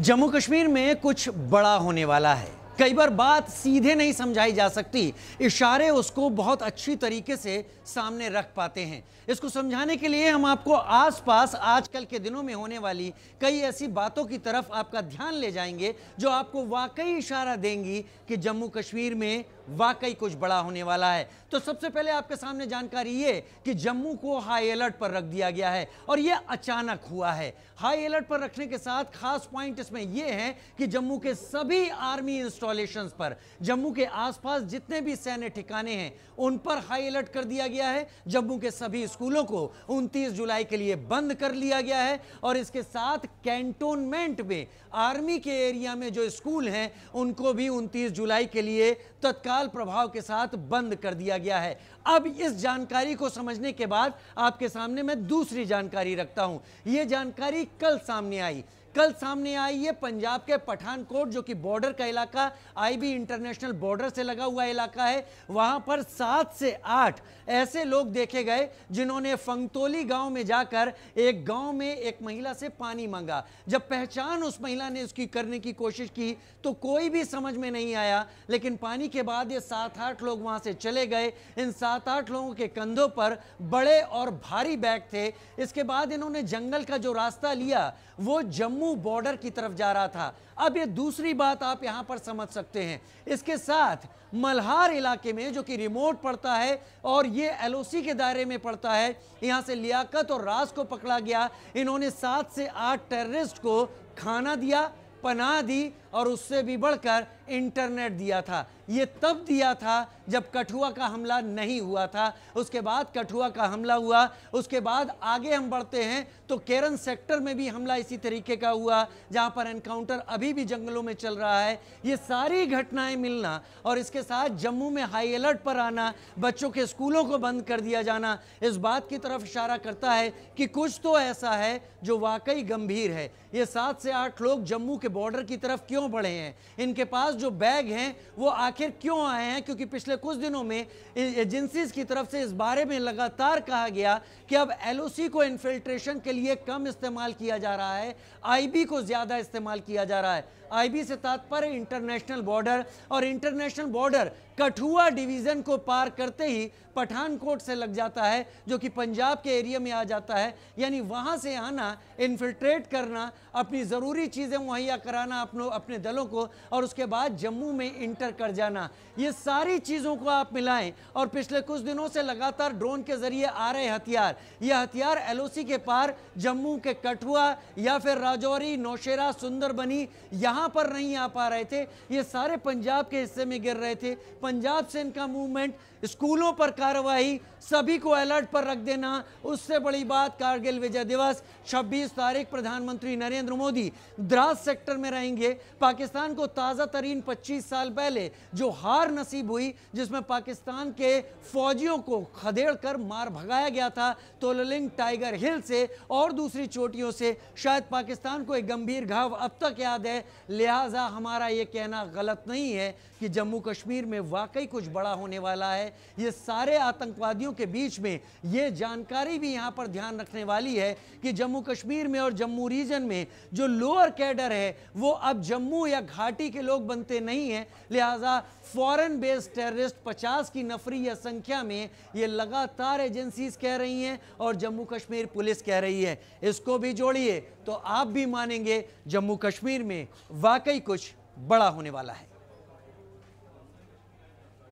जम्मू कश्मीर में कुछ बड़ा होने वाला है कई बार बात सीधे नहीं समझाई जा सकती इशारे उसको बहुत अच्छी तरीके से सामने रख पाते हैं इसको समझाने के लिए हम आपको आसपास आजकल के दिनों में होने वाली कई ऐसी बातों की तरफ आपका ध्यान ले जाएंगे जो आपको वाकई इशारा देंगी कि जम्मू कश्मीर में वाकई कुछ बड़ा होने वाला है तो सबसे पहले आपके सामने जानकारी ये कि जम्मू को हाई अलर्ट पर रख दिया गया है और ये अचानक हुआ है हाई अलर्ट पर रखने के साथ खास पॉइंट इसमें यह है कि जम्मू के सभी आर्मी इंस्टॉलेशन पर जम्मू के आसपास जितने भी सैन्य ठिकाने हैं उन पर हाई अलर्ट कर दिया गया है जम्मू के सभी स्कूलों को उनतीस जुलाई के लिए बंद कर लिया गया है और इसके साथ कैंटोनमेंट में आर्मी के एरिया में जो स्कूल हैं उनको भी उनतीस जुलाई के लिए तत्काल तत्काल प्रभाव के साथ बंद कर दिया गया है अब इस जानकारी को समझने के बाद आपके सामने मैं दूसरी जानकारी रखता हूं यह जानकारी कल सामने आई कल सामने आई है पंजाब के पठानकोट जो कि बॉर्डर का इलाका आईबी इंटरनेशनल बॉर्डर से लगा हुआ इलाका है वहां पर सात से आठ ऐसे लोग देखे गए जिन्होंने फंगतोली गांव में जाकर एक गांव में एक महिला से पानी मांगा जब पहचान उस महिला ने उसकी करने की कोशिश की तो कोई भी समझ में नहीं आया लेकिन पानी के बाद ये सात आठ लोग वहां से चले गए इन सात आठ लोगों के कंधों पर बड़े और भारी बैग थे इसके बाद इन्होंने जंगल का जो रास्ता लिया वो जम्मू जम्मू बॉर्डर की तरफ जा रहा था अब ये दूसरी बात आप यहाँ पर समझ सकते हैं इसके साथ मल्हार इलाके में जो कि रिमोट पड़ता है और ये एलओसी के दायरे में पड़ता है यहाँ से लियाकत और रास को पकड़ा गया इन्होंने सात से आठ टेररिस्ट को खाना दिया पनाह दी और उससे भी बढ़कर इंटरनेट दिया था ये तब दिया था जब कठुआ का हमला नहीं हुआ था उसके बाद कठुआ का हमला हुआ उसके बाद आगे हम बढ़ते हैं तो केरन सेक्टर में भी हमला इसी तरीके का हुआ जहां पर एनकाउंटर अभी भी जंगलों में चल रहा है ये सारी घटनाएं मिलना और इसके साथ जम्मू में हाई अलर्ट पर आना बच्चों के स्कूलों को बंद कर दिया जाना इस बात की तरफ इशारा करता है कि कुछ तो ऐसा है जो वाकई गंभीर है ये सात से आठ लोग जम्मू के बॉर्डर की तरफ क्यों क्यों बढ़े हैं इनके पास जो बैग हैं वो आखिर क्यों आए हैं क्योंकि पिछले कुछ दिनों में एजेंसीज की तरफ से इस बारे में लगातार कहा गया कि अब एल को इन्फिल्ट्रेशन के लिए कम इस्तेमाल किया जा रहा है आई को ज़्यादा इस्तेमाल किया जा रहा है आईबी से तात्पर्य इंटरनेशनल बॉर्डर और इंटरनेशनल बॉर्डर कठुआ डिवीजन को पार करते ही पठानकोट से लग जाता है जो कि पंजाब के एरिया में आ जाता है यानी वहां से आना इन्फिल्ट्रेट करना अपनी ज़रूरी चीज़ें मुहैया कराना अपनों अपने दलों को और उसके बाद जम्मू में इंटर कर जाना ये सारी चीज़ों को आप मिलाएं और पिछले कुछ दिनों से लगातार ड्रोन के ज़रिए आ रहे हथियार ये हथियार एल के पार जम्मू के कठुआ या फिर राजौरी नौशेरा सुंदरबनी यहाँ यहाँ पर नहीं आ पा रहे थे ये सारे पंजाब के हिस्से में गिर रहे थे पंजाब से इनका मूवमेंट स्कूलों पर कार्रवाई सभी को अलर्ट पर रख देना उससे बड़ी बात कारगिल विजय दिवस 26 तारीख प्रधानमंत्री नरेंद्र मोदी द्रास सेक्टर में रहेंगे पाकिस्तान को ताज़ा तरीन पच्चीस साल पहले जो हार नसीब हुई जिसमें पाकिस्तान के फौजियों को खदेड़ कर मार भगाया गया था तोललिंग टाइगर हिल से और दूसरी चोटियों से शायद पाकिस्तान को एक गंभीर घाव अब तक याद है लिहाजा हमारा ये कहना गलत नहीं है कि जम्मू कश्मीर में वाकई कुछ बड़ा होने वाला है ये सारे आतंकवादियों के बीच में ये जानकारी भी यहाँ पर ध्यान रखने वाली है कि जम्मू कश्मीर में और जम्मू रीजन में जो लोअर कैडर है वो अब जम्मू या घाटी के लोग बनते नहीं हैं लिहाजा फॉरन बेस्ड टेररिस्ट पचास की नफरी या संख्या में ये लगातार एजेंसीज कह रही हैं और जम्मू कश्मीर पुलिस कह रही है इसको भी जोड़िए तो आप भी मानेंगे जम्मू कश्मीर में वाकई कुछ बड़ा होने वाला है